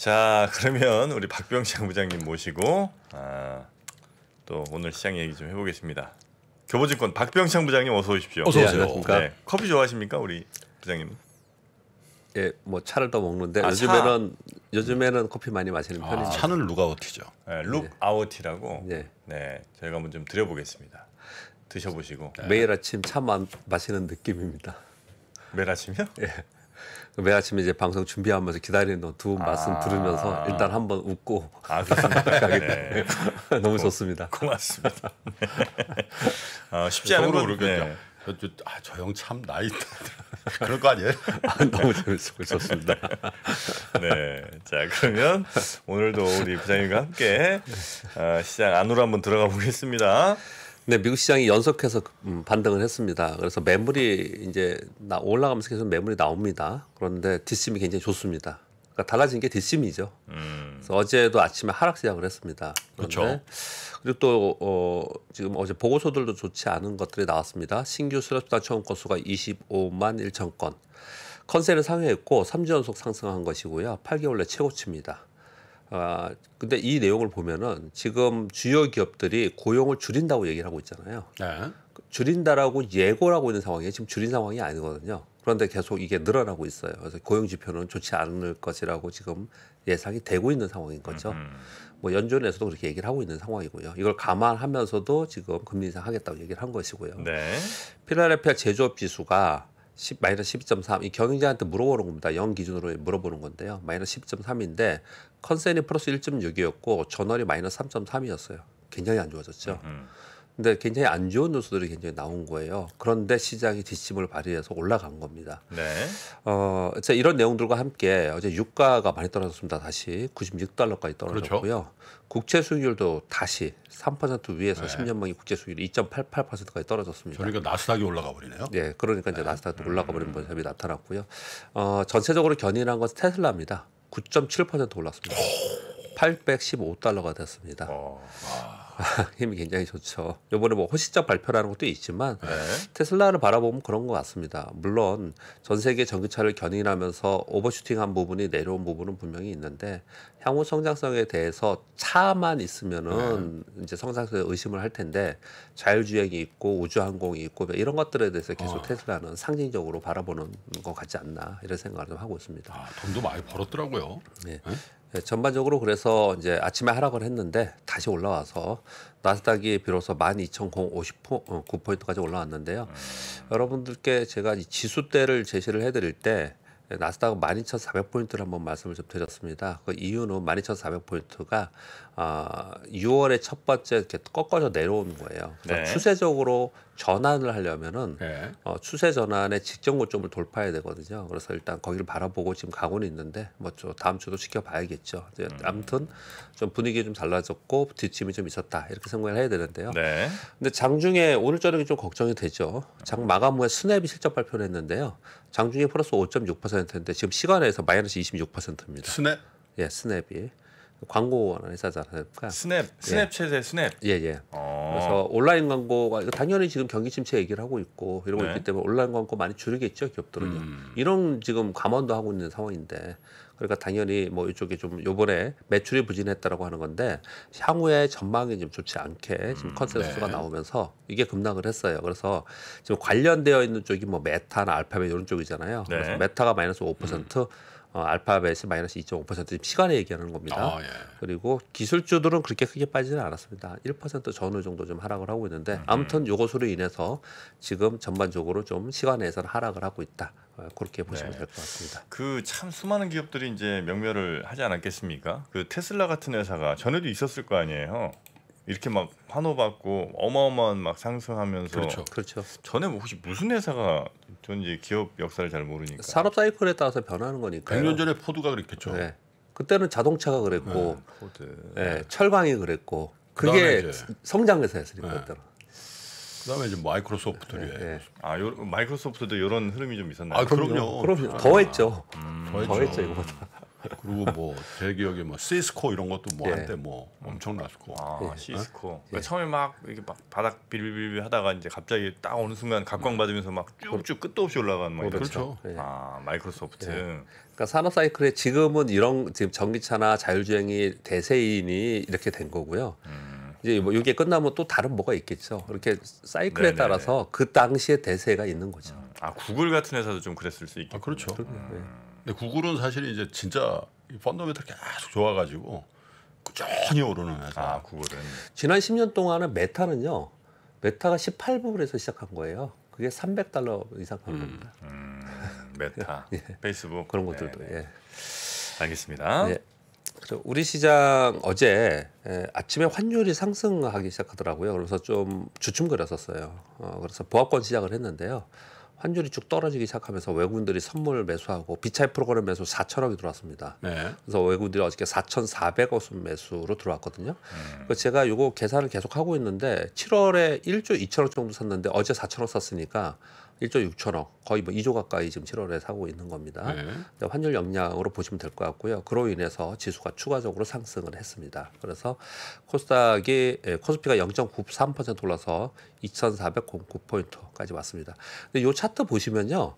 자 그러면 우리 박병창 부장님 모시고 아, 또 오늘 시장 얘기 좀 해보겠습니다. 교보증권 박병창 부장님 어서 오십시오. 어서 네, 오세요. 네, 커피 좋아하십니까 우리 부장님? 예, 뭐 차를 더 먹는데 아, 요즘에는 차. 요즘에는 커피 많이 마시는 아, 편이죠. 차는 룩아웃이죠 네, 룩아웃티라고. 네. 네. 네, 저희가 한번 좀 드려보겠습니다. 드셔보시고. 매일 아침 차만 마시는 느낌입니다. 매일 아침이요? 예. 매일 아침에 이제 방송 준비하면서 기다리는 두분 말씀 아. 들으면서 일단 한번 웃고 아, 네. 너무 고, 좋습니다. 고맙습니다. 네. 아, 쉽지 않은 거 모르겠죠. 네. 저, 저, 아, 저형 참 나이 있다. 그럴 거 아니에요? 아, 너무 재밌고 좋습니다. 네, 자 그러면 오늘도 우리 부장님과 함께 어, 시장 안으로 한번 들어가 보겠습니다. 네, 미국 시장이 연속해서 그, 음, 반등을 했습니다. 그래서 매물이 이제 올라가면서 계속 매물이 나옵니다. 그런데 디심이 굉장히 좋습니다. 그러니까 달라진 게디심이죠 음. 어제도 아침에 하락 시작을 했습니다. 그렇죠. 그리고 또 어, 지금 어제 보고서들도 좋지 않은 것들이 나왔습니다. 신규 수렵단 처음 건수가 25만 1천 건. 컨셉을 상회했고 3주 연속 상승한 것이고요. 8개월 내 최고치입니다. 아, 근데 이 내용을 보면은 지금 주요 기업들이 고용을 줄인다고 얘기를 하고 있잖아요. 네. 줄인다라고 예고를 하고 있는 상황이 에요 지금 줄인 상황이 아니거든요. 그런데 계속 이게 늘어나고 있어요. 그래서 고용 지표는 좋지 않을 것이라고 지금 예상이 되고 있는 상황인 거죠. 음흠. 뭐 연준에서도 그렇게 얘기를 하고 있는 상황이고요. 이걸 감안하면서도 지금 금리 인상하겠다고 얘기를 한 것이고요. 네. 필라델피아 제조업 지수가 10, 마이너스 12.3. 이 경영자한테 물어보는 겁니다. 영 기준으로 물어보는 건데요. 마이너스 12.3인데 컨센이 플러스 1.6이었고 전월이 마이너스 3.3이었어요. 굉장히 안 좋아졌죠. 음. 음. 근데 굉장히 안 좋은 뉴스들이 굉장히 나온 거예요. 그런데 시장이 지침을 발휘해서 올라간 겁니다. 네. 어, 자, 이런 내용들과 함께 어제 유가가 많이 떨어졌습니다. 다시 96달러까지 떨어졌고요. 그렇죠. 국채 수익률도 다시 3% 위에서 네. 10년만기 국채 수익률이 2.88%까지 떨어졌습니다. 그러니까 나스닥이 올라가 버리네요. 네, 그러니까 이제 네. 나스닥도 음. 올라가 버린 모습이 나타났고요. 어, 전체적으로 견인한 것은 테슬라입니다. 9.7% 올랐습니다. 오. 815달러가 됐습니다. 어. 힘이 굉장히 좋죠. 요번에 뭐 호시적 발표라는 것도 있지만 네. 테슬라를 바라보면 그런 것 같습니다. 물론 전 세계 전기차를 견인하면서 오버슈팅한 부분이 내려온 부분은 분명히 있는데 향후 성장성에 대해서 차만 있으면은 네. 이제 성장성에 의심을 할 텐데 자율주행이 있고 우주항공이 있고 뭐 이런 것들에 대해서 계속 아. 테슬라는 상징적으로 바라보는 것 같지 않나 이런 생각을 좀 하고 있습니다. 아, 돈도 많이 벌었더라고요. 네. 네? 네, 전반적으로 그래서 이제 아침에 하락을 했는데 다시 올라와서 나스닥이 비로소 12,059포인트까지 올라왔는데요. 음. 여러분들께 제가 이 지수대를 제시를 해드릴 때 나스닥은 12,400포인트를 한번 말씀을 좀 드렸습니다. 그 이유는 12,400포인트가 어, 6월에 첫 번째 이렇게 꺾어져 내려온 거예요. 그러니까 네. 추세적으로 전환을 하려면은 네. 어, 추세 전환의 직전 고점을 돌파해야 되거든요. 그래서 일단 거기를 바라보고 지금 가고는 있는데 뭐저 다음 주도 지켜봐야겠죠. 음. 아무튼 좀 분위기 좀 달라졌고 뒷짐이 좀 있었다 이렇게 생각을 해야 되는데요. 네. 근데 장중에 오늘 저녁이 좀 걱정이 되죠. 장 마감 후에 스냅이 실적 발표를 했는데요. 장중에 플러스 5.6%인데 지금 시간에서 마이너스 26%입니다. 스냅? 예, 스냅이. 광고하 회사잖아요. 스냅, 스냅챗의 예. 스냅. 예, 예. 아. 그래서 온라인 광고가 당연히 지금 경기 침체 얘기를 하고 있고 이러고 네. 있기 때문에 온라인 광고 많이 줄이겠죠 기업들은요. 음. 이런 지금 감원도 하고 있는 상황인데 그러니까 당연히 뭐 이쪽에 좀 요번에 매출이 부진했다라고 하는 건데 향후에 전망이 좀 좋지 않게 지금 음, 컨센서스가 네. 나오면서 이게 급락을 했어요. 그래서 지금 관련되어 있는 쪽이 뭐 메타나 알파벳 이런 쪽이잖아요. 네. 그래서 메타가 마이너스 5%, 트 음. 어, 알파벳이 마이너스 2.5% 시간에 얘기하는 겁니다. 아, 예. 그리고 기술주들은 그렇게 크게 빠지는 않았습니다. 1% 전후 정도 좀 하락을 하고 있는데 음. 아무튼 요것으로 인해서 지금 전반적으로 좀 시간에선 하락을 하고 있다. 어, 그렇게 보시면 네. 될것 같습니다. 그 참 수많은 기업들이 이제 명멸을 하지 않았겠습니까? 그 테슬라 같은 회사가 전에도 있었을 거 아니에요. 이렇게 막 환호받고 어마어마한 막 상승하면서 그렇죠. 그렇죠. 전에 뭐 혹시 무슨 회사가 저는 이제 기업 역사를 잘 모르니까. 산업 사이클에 따라서 변하는 거니까. 100년 전에 포드가 그랬겠죠. 네. 그때는 자동차가 그랬고, 네, 네, 철강이 그랬고, 그게 성장회사였으니까 네. 그때 그다음에 이제 네. 마이크로소프트래. 네, 네, 아, 요, 마이크로소프트도 이런 흐름이 좀 있었나요? 아, 그럼요. 그럼요. 그럼요. 더 했죠. 음, 더, 했죠. 했죠 이거보다. 그리고 뭐제 기억에 뭐 시스코 이런 것도 뭐 예. 한때 뭐 엄청났고. 아, 네. 시스코. 네? 그러니까 처음에 막 이렇게 막 바닥 빌빌빌 하다가 이제 갑자기 딱 어느 순간 각광 받으면서 막 쭉쭉 끝도 없이 올라가는 막 그렇죠. 아, 마이크로소프트. 그러니까 산업 사이클에 지금은 이런 지금 전기차나 자율주행이 대세인이 이렇게 된 거고요. 음. 이제 뭐 이게 끝나면 또 다른 뭐가 있겠죠. 이렇게 사이클에 네네 따라서 그 당시의 대세가 있는 거죠. 음. 아 구글 같은 회사도 좀 그랬을 수 있겠죠. 아, 그렇죠. 음. 네. 근데 구글은 사실 이제 진짜 펀더멘털 계속 좋아가지고 꾸준히 오르는 회사. 아, 구글은. 지난 10년 동안은 메타는요. 메타가 18불에서 시작한 거예요. 그게 300달러 이상 한 음, 겁니다. 음, 메타, 예. 페이스북 그런 것들도. 네, 네. 예. 알겠습니다. 예. 우리 시장 어제 예, 아침에 환율이 상승하기 시작하더라고요. 그래서 좀 주춤거렸었어요. 어, 그래서 보합권 시작을 했는데요. 환율이 쭉 떨어지기 시작하면서 외국인들이 선물 매수하고 비차입 프로그램 매수 4천억이 들어왔습니다. 네. 그래서 외국인들이 어저께 4,400억 순 매수로 들어왔거든요. 음. 그 제가 이거 계산을 계속 하고 있는데 7월에 1조 2천억 정도 샀는데 어제 4천억 샀으니까 1조 6천억 거의 뭐 2조 가까이 지금 7월에 사고 있는 겁니다. 네. 환율 역량으로 보시면 될 것 같고요. 그로 인해서 지수가 추가적으로 상승을 했습니다. 그래서 코스닥이 예, 코스피가 0.93% 올라서 2,409포인트까지 왔습니다. 근데 요 차트 보시면요.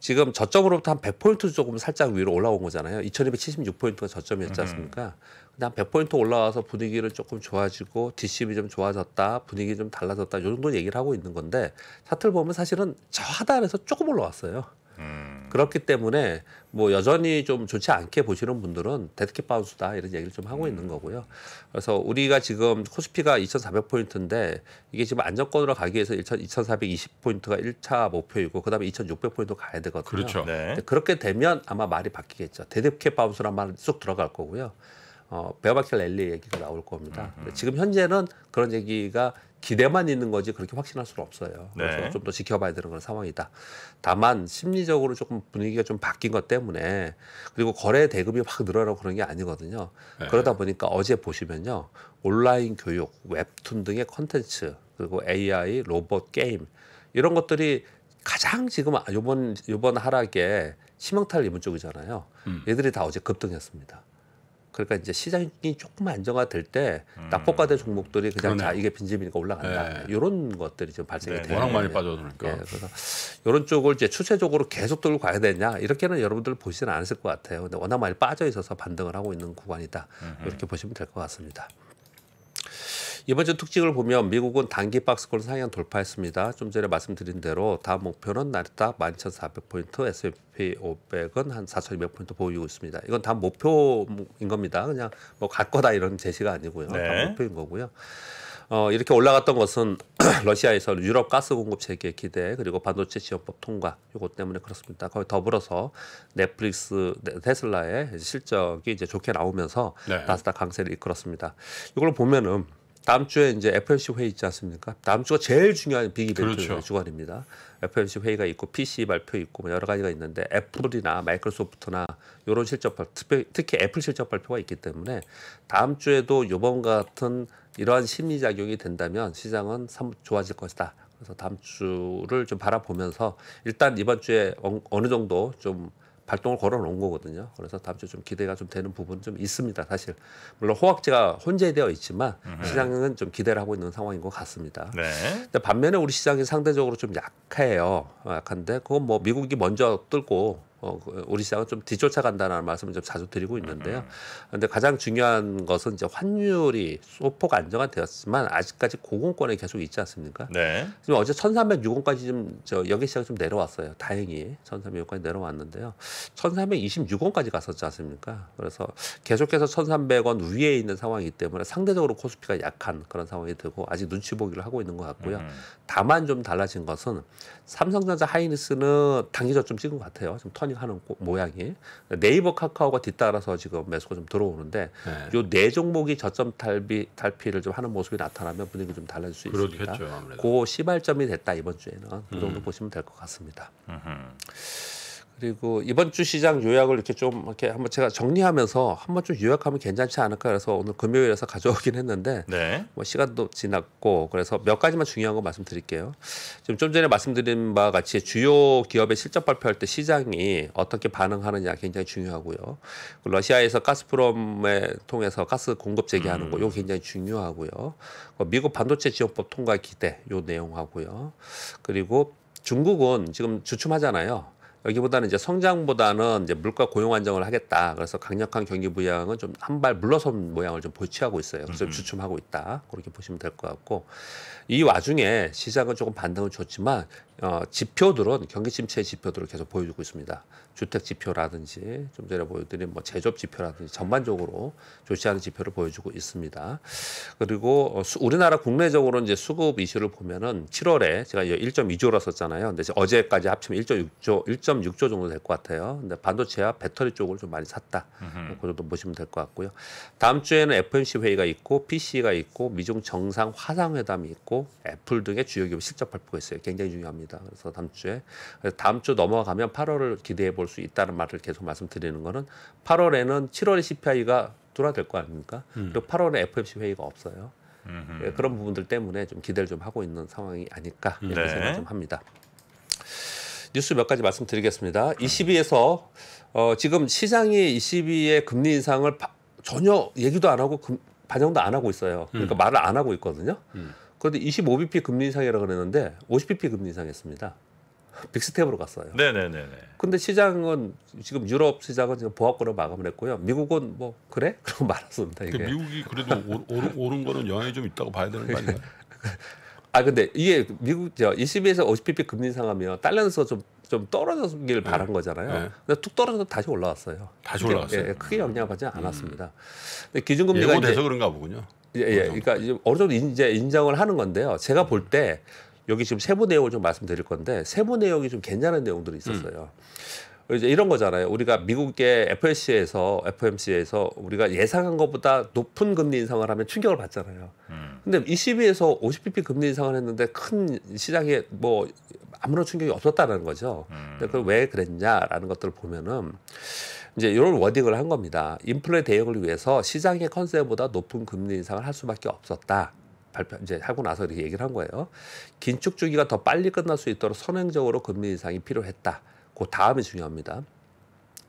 지금 저점으로부터 한 100포인트 조금 살짝 위로 올라온 거잖아요. 2276포인트가 저점이었지 않습니까? 음. 근데 한 100포인트 올라와서 분위기를 조금 좋아지고 뒷심이 좀 좋아졌다, 분위기 좀 달라졌다 이 정도 얘기를 하고 있는 건데 차트를 보면 사실은 저 하단에서 조금 올라왔어요. 음. 그렇기 때문에 뭐 여전히 좀 좋지 않게 보시는 분들은 데드캣 바운스다 이런 얘기를 좀 하고 음. 있는 거고요. 그래서 우리가 지금 코스피가 2,400포인트인데 이게 지금 안정권으로 가기 위해서 2,420포인트가 1차 목표이고 그다음에 2,600포인트 가야 되거든요. 그렇죠. 네. 그렇게 되면 아마 말이 바뀌겠죠. 데드캣 바운스란 말쑥 들어갈 거고요. 어, 베어바켈 랠리 얘기가 나올 겁니다. 음흠. 음. 지금 현재는 그런 얘기가 기대만 있는 거지 그렇게 확신할 수는 없어요. 네. 그래서 좀 더 지켜봐야 되는 그런 상황이다. 다만 심리적으로 조금 분위기가 좀 바뀐 것 때문에 그리고 거래 대금이 확 늘어나고 그런 게 아니거든요. 네. 그러다 보니까 어제 보시면요. 온라인 교육, 웹툰 등의 컨텐츠 그리고 AI, 로봇 게임 이런 것들이 가장 지금 아, 요번 요번 하락에 심명탈를 입은 쪽이잖아요. 음. 얘들이 다 어제 급등했습니다. 그러니까 이제 시장이 조금 안정화될 때 음. 낙폭과대 종목들이 그냥 그러네요. 자 이게 빈집이니까 올라간다 네. 이런 것들이 지금 발생이 되고 네, 요 워낙 많이 빠져드니까. 네, 그래서 이런 쪽을 이제 추세적으로 계속 들고 가야 되냐 이렇게는 여러분들 보시지는 않으실 것 같아요. 근데 워낙 많이 빠져 있어서 반등을 하고 있는 구간이다 음. 이렇게 보시면 될 것 같습니다. 이번 주 특징을 보면 미국은 단기 박스권 상향 돌파했습니다. 좀 전에 말씀드린 대로 다음 목표는 나스닥 11,400포인트, S&P 500은 한 4,200포인트 보이고 있습니다. 이건 다 목표인 겁니다. 그냥 뭐갈 거다 이런 제시가 아니고요. 네. 다 목표인 거고요. 어, 이렇게 올라갔던 것은 러시아에서 유럽 가스 공급 재계 기대 그리고 반도체 지원법 통과 요것 때문에 그렇습니다. 거기 더불어서 넷플릭스 네, 테슬라의 실적이 이제 좋게 나오면서 네. 나스닥 강세를 이끌었습니다. 이걸 보면은 다음 주에 이제 FMC 회의 있지 않습니까? 다음 주가 제일 중요한 빅 이벤트 그렇죠. 주간입니다. FMC 회의가 있고 PC 발표 있고 뭐 여러 가지가 있는데 애플이나 마이크로소프트나 이런 실적 발표, 특히 애플 실적 발표가 있기 때문에 다음 주에도 이번 같은 이러한 심리 작용이 된다면 시장은 참 좋아질 것이다. 그래서 다음 주를 좀 바라보면서 일단 이번 주에 어, 어느 정도 좀 발동을 걸어 놓은 거거든요. 그래서 다음 주 좀 기대가 좀 되는 부분 좀 있습니다. 사실 물론 호학제가 혼재되어 있지만 음, 네. 시장은 좀 기대를 하고 있는 상황인 것 같습니다. 네. 근데 반면에 우리 시장이 상대적으로 좀 약해요. 어, 약한데 그건 뭐 미국이 먼저 뚫고 어, 그 우리시장은좀 뒤쫓아간다는 말씀을 좀 자주 드리고 있는데요. 음, 음. 그런데 가장 중요한 것은 이제 환율이 소폭 안정화되었지만 아직까지 고공권에 계속 있지 않습니까? 네. 지금 어제 천삼백육 원까지 좀 저 여기 시장 좀 내려왔어요. 다행히 천삼백육 원까지 내려왔는데요. 천삼백이십육 원까지 갔었지 않습니까? 그래서 계속해서 천삼백 원 위에 있는 상황이기 때문에 상대적으로 코스피가 약한 그런 상황이 되고 아직 눈치 보기를 하고 있는 것 같고요. 음. 음. 다만 좀 달라진 것은 삼성전자 하이닉스는 단기 저점 찍은 것 같아요. 지턴 하는 모양이 네이버 카카오가 뒤따라서 지금 매수가 좀 들어오는데 네. 요네 종목이 저점 탈비 탈피를 좀 하는 모습이 나타나면 분위기 좀 달라질 수 있습니다. 그렇겠죠, 그 시발점이 됐다 이번 주에는 그 음. 정도 음. 보시면 될 것 같습니다. 음흠. 그리고 이번 주 시장 요약을 이렇게 좀 이렇게 한번 제가 정리하면서 한번 좀 요약하면 괜찮지 않을까 그래서 오늘 금요일에서 가져오긴 했는데 네. 뭐 시간도 지났고 그래서 몇 가지만 중요한 거 말씀드릴게요. 지금 좀 전에 말씀드린 바와 같이 주요 기업의 실적 발표할 때 시장이 어떻게 반응하느냐 굉장히 중요하고요. 러시아에서 가스프롬에 통해서 가스 공급 재개하는 음. 거 이거 굉장히 중요하고요. 미국 반도체 지원법 통과 기대 요 내용하고요. 그리고 중국은 지금 주춤하잖아요. 여기보다는 이제 성장보다는 이제 물가 고용 안정을 하겠다. 그래서 강력한 경기 부양은 좀 한 발 물러선 모양을 좀 보취하고 있어요. 그래서 음, 음. 주춤하고 있다. 그렇게 보시면 될 것 같고 이 와중에 시장은 조금 반등은좋지만 어, 지표들은 경기 침체 지표들을 계속 보여주고 있습니다. 주택 지표라든지 좀 전에 보여드린 뭐 제조업 지표라든지 전반적으로 좋지 않은 지표를 보여주고 있습니다. 그리고 어, 수, 우리나라 국내적으로 이제 수급 이슈를 보면은 7월에 제가 1.2조라 썼잖아요. 근데 어제까지 합치면 1.6조 1.6조 정도 될 것 같아요. 근데 반도체와 배터리 쪽을 좀 많이 샀다. 음흠. 그 정도 보시면 될 것 같고요. 다음 주에는 FOMC 회의가 있고 PC가 있고 미중 정상 화상 회담이 있고 애플 등의 주요 기업 실적 발표가 있어요. 굉장히 중요합니다. 있습니다. 그래서 다음 주에 다음 주 넘어가면 8월을 기대해 볼 수 있다는 말을 계속 말씀드리는 거는 8월에는 7월에 CPI가 뚫어될 거 아닙니까? 음. 그리고 8월에 FOMC 회의가 없어요. 예, 그런 부분들 때문에 좀 기대를 좀 하고 있는 상황이 아닐까 이렇게 네. 생각 좀 합니다. 뉴스 몇 가지 말씀드리겠습니다. ECB에서 어, 지금 시장이 ECB의 금리 인상을 바, 전혀 얘기도 안 하고 금, 반영도 안 하고 있어요. 그러니까 음. 말을 안 하고 있거든요. 음. 그런데 25bp 금리 인상이라 고 그랬는데 50bp 금리 인상했습니다. 빅스텝으로 갔어요. 네네네. 근데 시장은 지금 유럽 시장은 지금 보합권으로 마감을 했고요. 미국은 뭐 그래? 그럼 말았습니다. 이게. 미국이 그래도 오른, 오른 거는 영향이 좀 있다고 봐야 되는 거 아닌가요? 아 근데 이게 미국 저 22에서 50bp 금리 인상하면 달러에서 좀 좀 떨어졌길 네. 바란 거잖아요. 네. 근데 툭 떨어져서 다시 올라왔어요. 다시 올라왔어요. 예, 크게 영향받지 음. 않았습니다. 음. 근데 기준금리가 예고돼서 그런가 보군요. 예, 예. 그러니까 이제 어느 정도 이제 인정을 하는 건데요. 제가 볼 때 여기 지금 세부 내용을 좀 말씀드릴 건데 세부 내용이 좀 괜찮은 내용들이 음. 있었어요. 음. 이제 이런 거잖아요. 우리가 미국의 FOMC에서 FOMC에서 우리가 예상한 것보다 높은 금리 인상을 하면 충격을 받잖아요. 음. 근데 22에서 50bp 금리 인상을 했는데 큰 시장에 뭐 아무런 충격이 없었다는 거죠. 음. 근데 그걸 왜 그랬냐라는 것들을 보면은 이제 이런 워딩을 한 겁니다. 인플레 대응을 위해서 시장의 컨셉보다 높은 금리 인상을 할 수밖에 없었다. 발표 이제 하고 나서 이렇게 얘기를 한 거예요. 긴축 주기가 더 빨리 끝날 수 있도록 선행적으로 금리 인상이 필요했다. 그 다음이 중요합니다.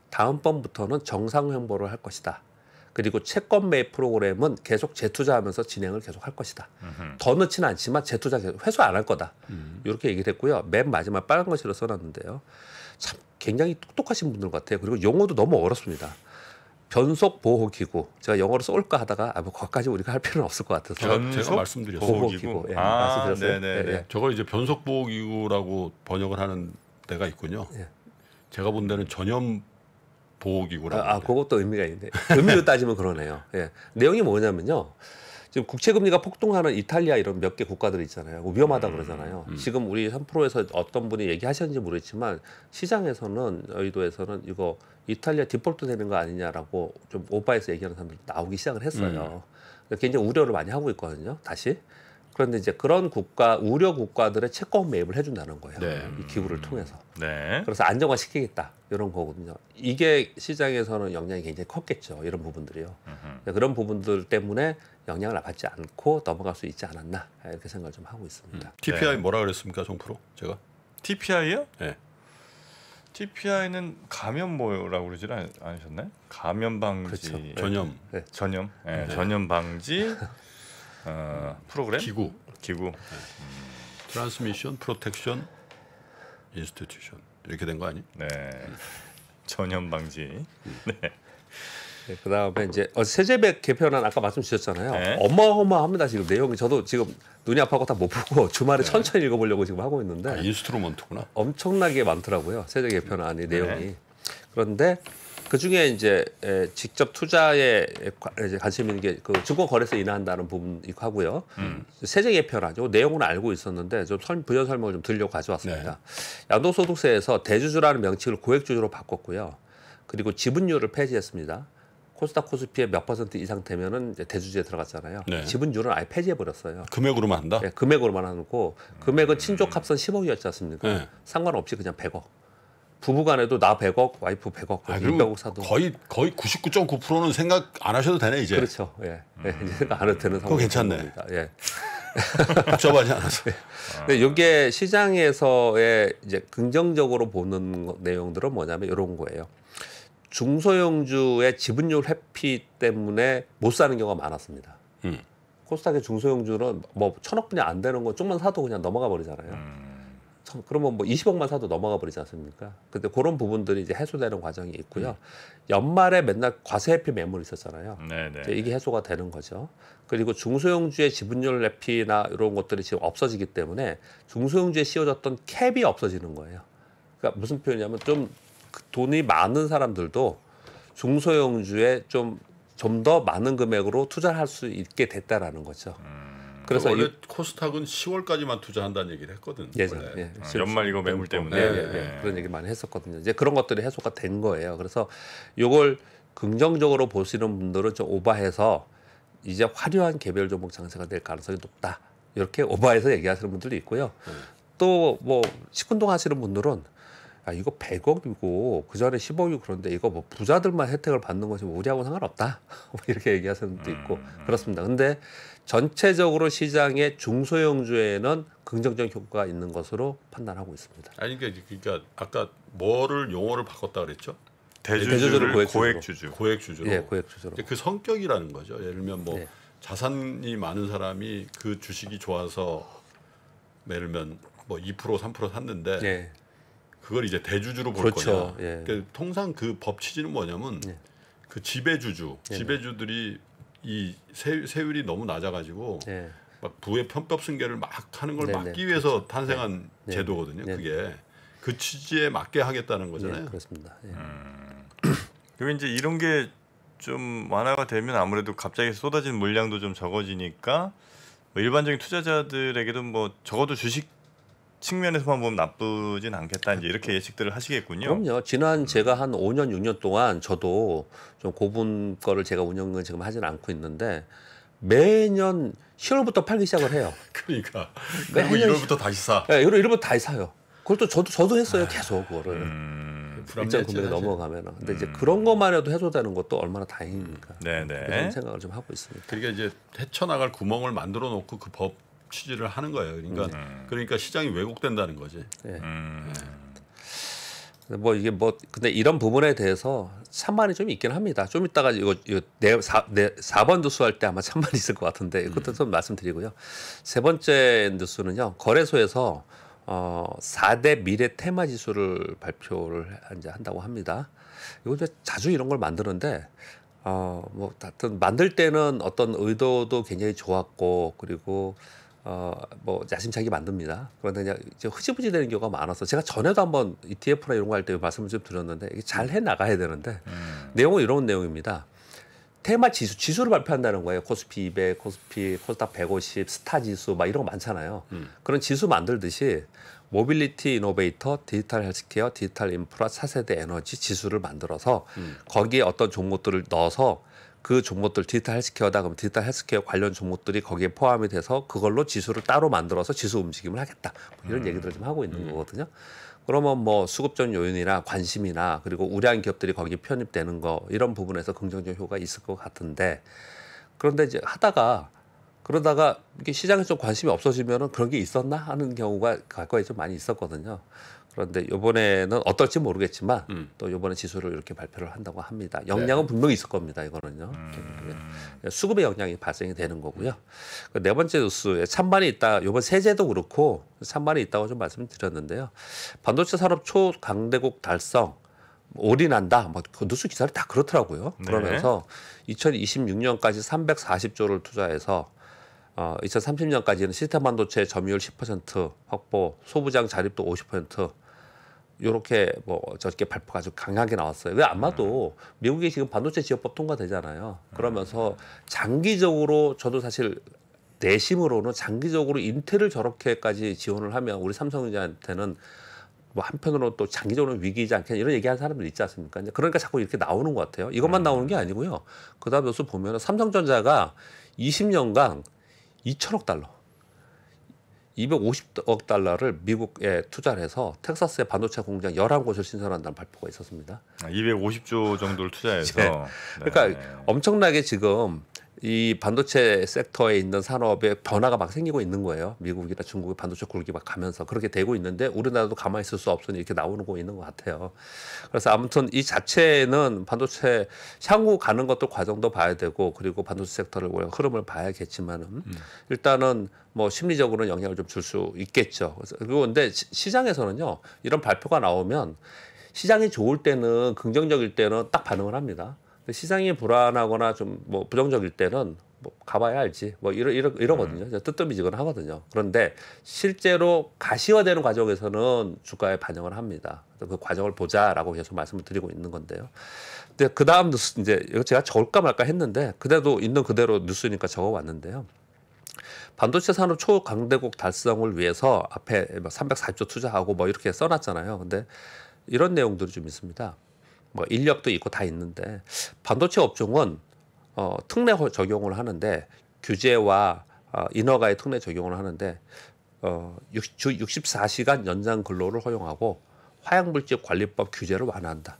다음번부터는 정상 횡보를 할 것이다. 그리고 채권 매입 프로그램은 계속 재투자하면서 진행을 계속 할 것이다. 으흠. 더 넣지는 않지만 재투자 계속 회수 안 할 거다. 음. 이렇게 얘기를 했고요. 맨 마지막 빨간 것으로 써놨는데요. 참 굉장히 똑똑하신 분들 같아요. 그리고 용어도 너무 어렵습니다. 변속 보호 기구. 제가 영어로 써올까 하다가 아, 뭐 거기까지 우리가 할 필요는 없을 것 같아서 변속 제가 말씀드렸어요. 보호 기구. 예, 아, 말씀드렸어요. 네네. 예, 예. 저걸 이제 변속 보호 기구라고 번역을 하는 데가 있군요. 예. 제가 본 데는 전염 보호 기구라고. 아, 아, 그것도 의미가 있는데 의미로 따지면 그러네요. 예. 내용이 뭐냐면요. 지금 국채 금리가 폭등하는 이탈리아 이런 몇 개 국가들 있잖아요. 뭐 위험하다 음, 그러잖아요. 음. 지금 우리 3프로에서 어떤 분이 얘기하셨는지 모르겠지만 시장에서는 여의도에서는 이거 이탈리아 디폴트 되는 거 아니냐라고 좀오빠에서 얘기하는 사람들이 나오기 시작을 했어요. 음. 그러니까 굉장히 우려를 많이 하고 있거든요. 다시. 그런데 이제 그런 국가 우려 국가들의 채권 매입을 해준다는 거예요. 네. 이 기구를 음. 통해서. 네. 그래서 안정화시키겠다 이런 거거든요. 이게 시장에서는 영향이 굉장히 컸겠죠. 이런 부분들이요. 음흠. 그러니까 그런 부분들 때문에 영향을 받지 않고 넘어갈 수 있지 않았나 이렇게 생각을 좀 하고 있습니다. 음. TPI 네. 뭐라 그랬습니까, 정프로 제가? TPI요? 네. 예. TPI는 감염 뭐라고 그러지 않으셨나요? 감염 방지, 그렇죠. 전염, 네, 전염, 네, 네. 전염 방지. 어, 프로그램 기구 기구 트랜스미션 프로텍션 인스티튜션 이렇게 된 거 아니? 네 전염 방지 음. 네. 네, 그다음에 이제 어, 세제백 개편안 아까 말씀 주셨잖아요. 네. 어마어마합니다 지금 내용이 저도 지금 눈이 아파고 다못 보고 주말에 네. 천천히 읽어보려고 지금 하고 있는데 아, 인스트루먼트구나. 엄청나게 많더라고요 세제 개편안의 네. 내용이. 그런데 그 중에 이제 직접 투자에 관심 있는 게그 증권 거래소 인하한다는 부분이 하고요. 음. 세제 개편하죠. 내용은 알고 있었는데 좀 설, 부연 설명을 좀 드리려고 가져왔습니다. 네. 양도소득세에서 대주주라는 명칭을 고액주주로 바꿨고요. 그리고 지분율을 폐지했습니다. 코스닥 코스피에 몇 퍼센트 이상 되면은 대주주에 들어갔잖아요. 네. 지분율은 아예 폐지해 버렸어요. 금액으로만 한다? 네, 금액으로만 하고 금액은 음. 친족 합산 10억이었지 않습니까? 네. 상관없이 그냥 100억. 부부간에도 나 100억, 와이프 100억, 아, 200억 사도 거의 거의 99.9%는 생각 안 하셔도 되네 이제. 그렇죠. 예, 예. 음. 예 이제 안 해도 되는 상황. 그거 괜찮네. 예. 복잡하지 않아서. 네. 이게 시장에서의 이제 긍정적으로 보는 내용들은 뭐냐면 이런 거예요. 중소형주의 지분율 회피 때문에 못 사는 경우가 많았습니다. 음. 코스닥의 중소형주는 뭐 천억 분이 안 되는 거금만 사도 그냥 넘어가 버리잖아요. 음. 참 그러면 뭐 20억만 사도 넘어가 버리지 않습니까? 근데 그런 부분들이 이제 해소되는 과정이 있고요. 음. 연말에 맨날 과세회피 매물 있었잖아요. 네네. 네, 이게 네. 해소가 되는 거죠. 그리고 중소형주의 지분율 내피나 이런 것들이 지금 없어지기 때문에 중소형주에 씌워졌던 캡이 없어지는 거예요. 그러니까 무슨 표현이냐면 좀 그 돈이 많은 사람들도 중소형주에 좀 좀 더 많은 금액으로 투자할 수 있게 됐다라는 거죠. 음. 그래서 원래 이, 코스닥은 10월까지만 투자한다는 얘기를 했거든. 예전 예, 아, 연말 이거 매물 때문에 예, 예, 예. 예. 그런 얘기 많이 했었거든요. 이제 그런 것들이 해소가 된 거예요. 그래서 요걸 긍정적으로 보시는 분들은 좀 오바해서 이제 화려한 개별 종목 장세가 될 가능성이 높다. 이렇게 오바해서 얘기하시는 분들도 있고요. 음. 또뭐 식운동 하시는 분들은 아, 이거 100억이고 그 전에 10억이고 그런데 이거 뭐 부자들만 혜택을 받는 것이 뭐 우리하고 상관없다 뭐 이렇게 얘기하시는 분도 있고 음. 그렇습니다. 근데 전체적으로 시장의 중소형주에는 긍정적인 효과가 있는 것으로 판단하고 있습니다. 아니 그러니까, 그러니까 아까 뭐를 용어를 바꿨다 그랬죠? 네, 대주주를 고액주주 고액주주로 예, 고액주주로 그 성격이라는 거죠. 예를 들면 뭐 네. 자산이 많은 사람이 그 주식이 좋아서 예를 들면 뭐 2% 3% 샀는데 네. 그걸 이제 대주주로 볼 그렇죠. 거냐. 예. 그러니까 통상 그 법 취지는 뭐냐면 예. 그 지배주주, 예. 지배주들이 이 세, 세율이 너무 낮아가지고 예. 막 부의 편법 승계를 막 하는 걸 네네. 네. 막기 위해서 그렇죠. 탄생한 네. 네 제도거든요. 네 그게 그 취지에 맞게 하겠다는 거잖아요. 네, 그렇습니다. 예. 음. 그리고 이제 이런 게 좀 완화가 되면 아무래도 갑자기 쏟아진 물량도 좀 적어지니까 뭐 일반적인 투자자들에게도 뭐 적어도 주식 측면에서만 보면 나쁘진 않겠다 이제 이렇게 예측들을 하시겠군요. 그럼요. 지난 제가 한 5년 6년 동안 저도 좀 고분 거를 제가 운영은 지금 하진 않고 있는데 매년 10월부터 팔기 시작을 해요. 그러니까 그리고 그러니까 1월부터 다시 사. 예, 네, 1월부터 다시 사요. 그걸 또 저도 저도 했어요. 아, 계속 그거를. 일정 금액이 넘어가면 근데 음. 이제 그런 것만 해도 해소되는 것도 얼마나 다행입니까? 음. 네네. 그런 생각을 좀 하고 있습니다. 그러니까 이제 헤쳐나갈 구멍을 만들어 놓고 그법 취지를 하는 거예요. 그러니까 음. 네. 그러니까 시장이 왜곡된다는 거지. 네. 음. 네. 뭐 이게 뭐 근데 이런 부분에 대해서 찬반이 좀 있긴 합니다. 좀 이따가 이거 네, 사네 사번 뉴스 할때 아마 찬반이 있을 것 같은데 음. 그것도 좀 말씀드리고요. 세 번째 뉴스는요. 거래소에서 어 4대 미래 테마 지수를 발표를 이제 한다고 합니다. 이거 이제 자주 이런 걸 만드는데 어뭐 하여튼 만들 때는 어떤 의도도 굉장히 좋았고 그리고 어뭐 야심차게 만듭니다. 그런데 이제, 흐지부지 되는 경우가 많아서 제가 전에도 한번 ETF나 이런 거 할 때 말씀을 좀 드렸는데 이게 잘 해 나가야 되는데 음. 내용은 이런 내용입니다. 테마 지수 지수를 발표한다는 거예요. 코스피 200, 코스피 코스닥 150, 스타 지수 막 이런 거 많잖아요. 음. 그런 지수 만들듯이 모빌리티 이노베이터, 디지털 헬스케어, 디지털 인프라, 차세대 에너지 지수를 만들어서 음. 거기에 어떤 종목들을 넣어서 그 종목들 디지털 헬스케어다 그럼 디지털 헬스케어 관련 종목들이 거기에 포함이 돼서 그걸로 지수를 따로 만들어서 지수 움직임을 하겠다 뭐 이런 음. 얘기들을 좀 하고 있는 음. 거거든요. 그러면 뭐 수급전 요인이나 관심이나 그리고 우량 기업들이 거기 에 편입되는 거 이런 부분에서 긍정적 효과가 있을 것 같은데 그런데 이제 하다가 그러다가 이게 시장에 좀 관심이 없어지면은 그런 게 있었나 하는 경우가 과거에 좀 많이 있었거든요. 그런데 이번에는 어떨지 모르겠지만 음. 또 이번에 지수를 이렇게 발표를 한다고 합니다. 역량은 네. 분명히 있을 겁니다. 이거는요. 음. 그러니까 수급의 역량이 발생이 되는 거고요. 음. 그 네 번째 뉴스에 찬반이 있다. 이번 세제도 그렇고 찬반이 있다고 좀 말씀드렸는데요. 반도체 산업 초강대국 달성 뭐 올인한다. 뭐 그 뉴스 기사를 다 그렇더라고요. 네. 그러면서 네. 2026년까지 340조를 투자해서 어, 2030년까지는 시스템 반도체 점유율 10% 확보, 소부장 자립도 50%, 이렇게 뭐 저렇게 발표가 아주 강하게 나왔어요. 왜 아마도 미국이 지금 반도체 지원법 통과되잖아요. 그러면서 장기적으로 저도 사실 내심으로는 장기적으로 인텔을 저렇게까지 지원을 하면 우리 삼성전자한테는 뭐 한편으로 또 장기적으로 위기이지 않겠냐 이런 얘기하는 사람들 있지 않습니까? 그러니까 자꾸 이렇게 나오는 것 같아요. 이것만 음. 나오는 게 아니고요. 그다음 요수 보면 삼성전자가 20년간 2천억 달러 250억 달러를 미국에 투자를 해서 텍사스의 반도체 공장 11곳을 신설한다는 발표가 있었습니다. 250조 아, 정도를 투자해서 네. 그러니까 네. 엄청나게 지금 이 반도체 섹터에 있는 산업의 변화가 막 생기고 있는 거예요. 미국이나 중국의 반도체 굴기 막 가면서 그렇게 되고 있는데 우리나라도 가만히 있을 수 없으니 이렇게 나오는 거 있는 것 같아요. 그래서 아무튼 이 자체는 반도체 향후 가는 것도 과정도 봐야 되고 그리고 반도체 섹터를 흐름을 봐야겠지만은 음. 일단은 뭐 심리적으로는 영향을 좀 줄 수 있겠죠. 그리고 근데 시장에서는요 이런 발표가 나오면 시장이 좋을 때는 긍정적일 때는 딱 반응을 합니다. 시장이 불안하거나 좀 뭐 부정적일 때는 뭐 가봐야 알지 뭐 이러 이러 이러거든요. 음. 뜨뜻미지근 하거든요. 그런데 실제로 가시화되는 과정에서는 주가에 반영을 합니다. 그 과정을 보자라고 계속 말씀을 드리고 있는 건데요. 근데 그 다음 뉴스 이제 이거 제가 적을까 말까 했는데 그래도 있는 그대로 뉴스니까 적어 왔는데요. 반도체 산업 초강대국 달성을 위해서 앞에 340조 투자하고 뭐 이렇게 써놨잖아요. 근데 이런 내용들이 좀 있습니다. 뭐 인력도 있고 다 있는데 반도체 업종은 어, 특례 적용을 하는데 규제와 어, 인허가의 특례 적용을 하는데 어, 60, 주 64시간 연장 근로를 허용하고 화양물질 관리법 규제를 완화한다.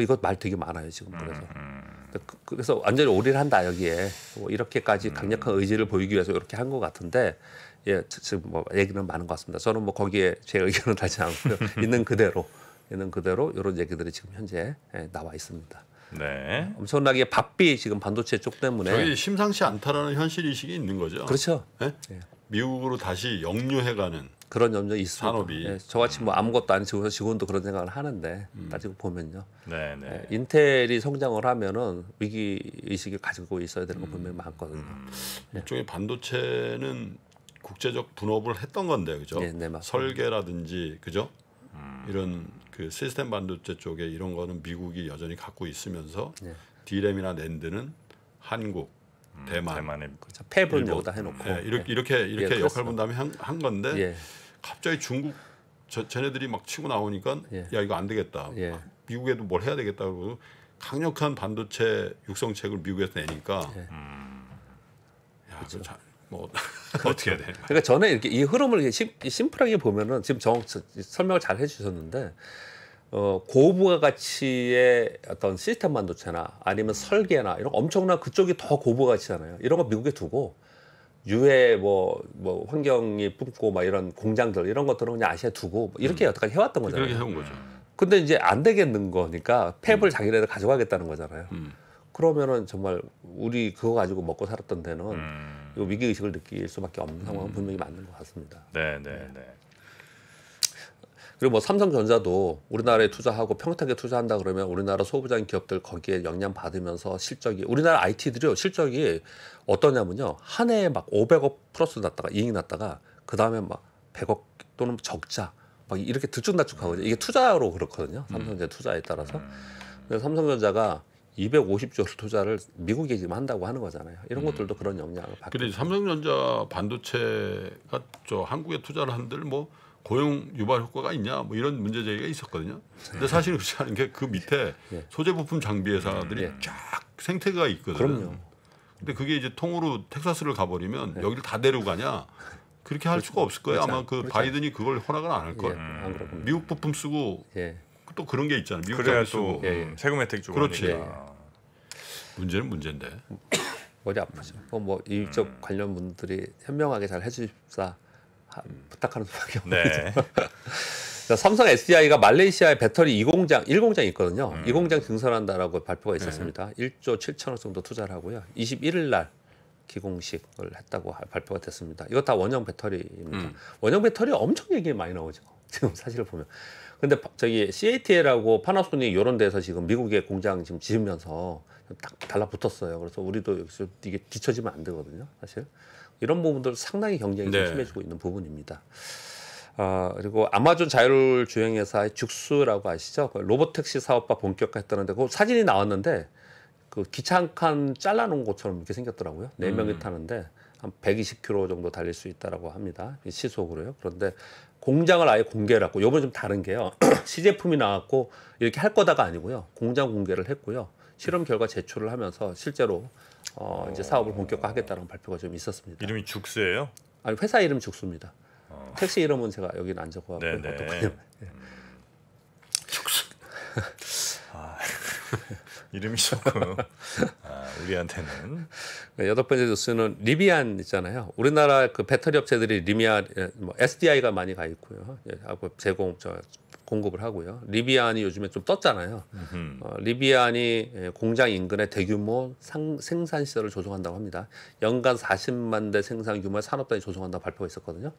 이거 말 되게 많아요 지금 음, 그래서 음. 그, 그, 그래서 완전히 올인를 한다 여기에 뭐 이렇게까지 음. 강력한 의지를 보이기 위해서 이렇게 한 것 같은데 예 지금 뭐 얘기는 많은 것 같습니다. 저는 뭐 거기에 제의견을 달지 않고 있는 그대로 있는 그대로 이런 얘기들이 지금 현재 예, 나와 있습니다. 네. 엄청나게 바삐 지금 반도체 쪽 때문에 저희 심상치 않다라는 현실 의식이 있는 거죠. 그렇죠. 네? 네. 미국으로 다시 역류해가는 그런 염려 있습니다. 산업이 네. 저같이 뭐 음. 아무것도 안 치고서 직원도 그런 생각을 하는데 음. 따지고 보면요. 네, 네. 인텔이 성장을 하면은 위기 의식을 가지고 있어야 되는 거 분명히 음. 많거든요. 음. 일종의 반도체는 국제적 분업을 했던 건데 그죠? 네, 네, 설계라든지 그죠? 음. 이런 그 시스템 반도체 쪽에 이런 거는 미국이 여전히 갖고 있으면서 예. 디램이나 랜드는 한국, 음, 대만, 대만에 패브는 여기다 해놓고 예, 이렇게 예. 이렇게 이렇게 예, 역할 분담이 한, 한 건데 예. 갑자기 중국 저, 쟤네들이 막 치고 나오니까 야 이거 안 되겠다. 아, 미국에도 뭘 해야 되겠다 그러고 강력한 반도체 육성책을 미국에서 내니까 음. 야, 그렇죠. 자, 뭐 그렇죠. 어떻게 해야 되 그러니까 저는 이렇게 이 흐름을 심, 심플하게 보면은 지금 정, 설명을 잘 해주셨는데 어, 고부가 가치의 어떤 시스템 반도체나 아니면 설계나 이런 엄청난 그쪽이 더 고부가 가치잖아요. 이런 거 미국에 두고 유해 뭐, 뭐 환경이 뿜고 막 이런 공장들 이런 것들은 그냥 아시아 두고 뭐 이렇게 음. 여태까지 해왔던 거잖아요. 그렇게 해온 거죠. 근데 이제 안 되겠는 거니까 팹을 음. 자기네들 가져가겠다는 거잖아요. 음. 그러면은 정말 우리 그거 가지고 먹고 살았던 데는 음. 이 위기 의식을 느낄 수밖에 없는 상황은 음. 분명히 맞는 것 같습니다. 네, 네, 네. 네. 그리고 뭐 삼성전자도 우리나라에 투자하고 평탄하 투자한다 그러면 우리나라 소부장 기업들 거기에 영향 받으면서 실적이 우리나라 i t 들이 실적이 어떠냐면요 한 해에 막 500억 플러스 났다가 이익 났다가 그 다음에 막 100억 또는 적자 막 이렇게 들쭉날쭉하거든요 이게 투자로 그렇거든요 삼성전자 음. 투자에 따라서 음. 삼성전자가 250조를 투자를 미국이 지금 한다고 하는 거잖아요. 이런 음. 것들도 그런 영향을 받고. 그런데 삼성전자 반도체가 저 한국에 투자를 한들 뭐 고용 유발 효과가 있냐 뭐 이런 문제 제기가 있었거든요. 근데 사실 그렇지 않은 게 그 밑에 예. 소재 부품 장비 회사들이 예. 쫙 생태가 있거든요. 그럼요. 근데 그게 이제 통으로 텍사스를 가버리면 예. 여기를 다 데려가냐? 그렇게 할 그렇죠. 수가 없을 거예요. 그렇죠. 아마 그 그렇죠. 바이든이 그걸 허락을 안 할 거예요. 미국 부품 쓰고 예. 또 그런 게 있잖아요. 미국 그래야 또 예, 예. 세금 혜택 주고 그렇지. 하 문제는 문제인데. 머리 아프죠. 뭐, 뭐 이쪽 음. 관련 분들이 현명하게 잘 해주십사 하, 부탁하는 수밖에 없죠. 네. 삼성 SDI가 말레이시아에 배터리 2공장, 1공장이 있거든요. 음. 2공장 증설한다라고 발표가 있었습니다. 네. 1조 7천억 정도 투자를 하고요. 21일 날 기공식을 했다고 발표가 됐습니다. 이거 다 원형 배터리입니다. 음. 원형 배터리 엄청 얘기 많이 나오죠. 지금 사실을 보면. 근데 저기 CATL하고 파나소닉 이런 데서 지금 미국의 공장 지금 지으면서 딱 달라붙었어요. 그래서 우리도 여기서 이게 뒤처지면 안 되거든요. 사실 이런 부분들 상당히 경쟁이 네. 심해지고 있는 부분입니다. 아, 그리고 아마존 자율 주행 회사의 죽수라고 아시죠? 그 로봇 택시 사업과 본격화했다는데 그 사진이 나왔는데 그 기차 한칸 잘라놓은 것처럼 이렇게 생겼더라고요. 네 명이 음. 타는데 한 120km 정도 달릴 수 있다라고 합니다. 시속으로요. 그런데 공장을 아예 공개를 하고 요번에 좀 다른 게요. 시제품이 나왔고 이렇게 할 거다가 아니고요. 공장 공개를 했고요. 실험 결과 제출을 하면서 실제로 어, 이제 사업을 본격화하겠다는 발표가 좀 있었습니다. 이름이 죽스예요? 아니 회사 이름 죽수입니다. 어. 택시 이름은 제가 여기는 안 적고 왔고요. 음. 죽수. 아. 이름이 조금 아, 우리한테는 네, 여덟 번째 뉴스는 리비안 있잖아요. 우리나라 그 배터리 업체들이 리미안 예, 뭐 SDI가 많이 가 있고요. 예, 하고 제공 저 공급을 하고요. 리비안이 요즘에 좀 떴잖아요. 어, 리비안이 예, 공장 인근의 대규모 상, 생산 시설을 조성한다고 합니다. 연간 40만 대 생산 규모의 산업단이 조성한다고 발표가 있었거든요.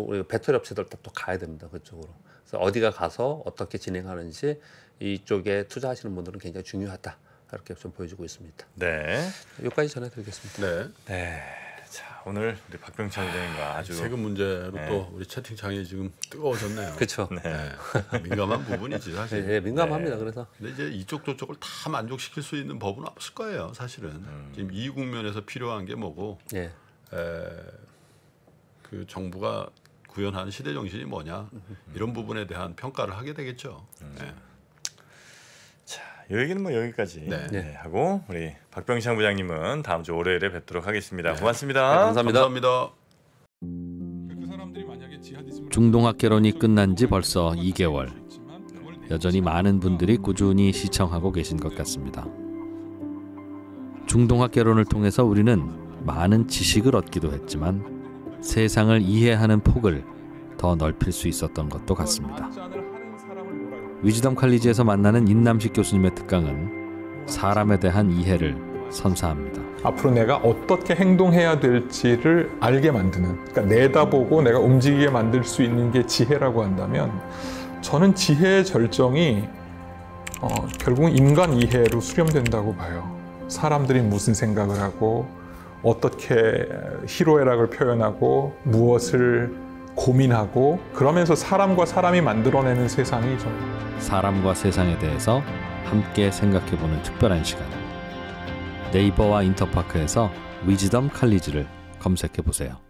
우리 배터리 업체들 다또 가야 됩니다 그쪽으로. 그래서 어디가 가서 어떻게 진행하는지 이쪽에 투자하시는 분들은 굉장히 중요하다 이렇게 좀 보여주고 있습니다. 네. 여기까지 전해드리겠습니다. 네. 네. 자 오늘 우리 박병찬 의장님과 아주 세금 문제로 네. 또 우리 채팅창이 지금 뜨거워졌네요. 그렇죠. 네. 네. 민감한 부분이지 사실. 예, 예, 네, 민감합니다. 그래서. 근데 이제 이쪽 저쪽을 다 만족시킬 수 있는 법은 없을 거예요. 사실은 음. 지금 이 국면에서 필요한 게 뭐고. 네. 에, 그 정부가 구현한 시대 정신이 뭐냐 이런 부분에 대한 평가를 하게 되겠죠. 그렇죠. 네. 얘기는 뭐 여기까지 네. 네, 하고 우리 박병창 부장님은 다음 주 월요일에 뵙도록 하겠습니다. 네. 고맙습니다. 네, 감사합니다. 감사합니다. 중동학 결혼이 끝난 지 벌써 2개월. 여전히 많은 분들이 꾸준히 시청하고 계신 것 같습니다. 중동학 결혼을 통해서 우리는 많은 지식을 얻기도 했지만 세상을 이해하는 폭을 더 넓힐 수 있었던 것도 같습니다. 위즈덤 칼리지에서 만나는 인남식 교수님의 특강은 사람에 대한 이해를 선사합니다. 앞으로 내가 어떻게 행동해야 될지를 알게 만드는, 그러니까 내다보고 내가 움직이게 만들 수 있는 게 지혜라고 한다면 저는 지혜의 절정이 어, 결국 인간 이해로 수렴된다고 봐요. 사람들이 무슨 생각을 하고 어떻게 희로애락을 표현하고 무엇을 고민하고 그러면서 사람과 사람이 만들어내는 세상이 좀 사람과 세상에 대해서 함께 생각해보는 특별한 시간 네이버와 인터파크에서 위즈덤 칼리지를 검색해보세요.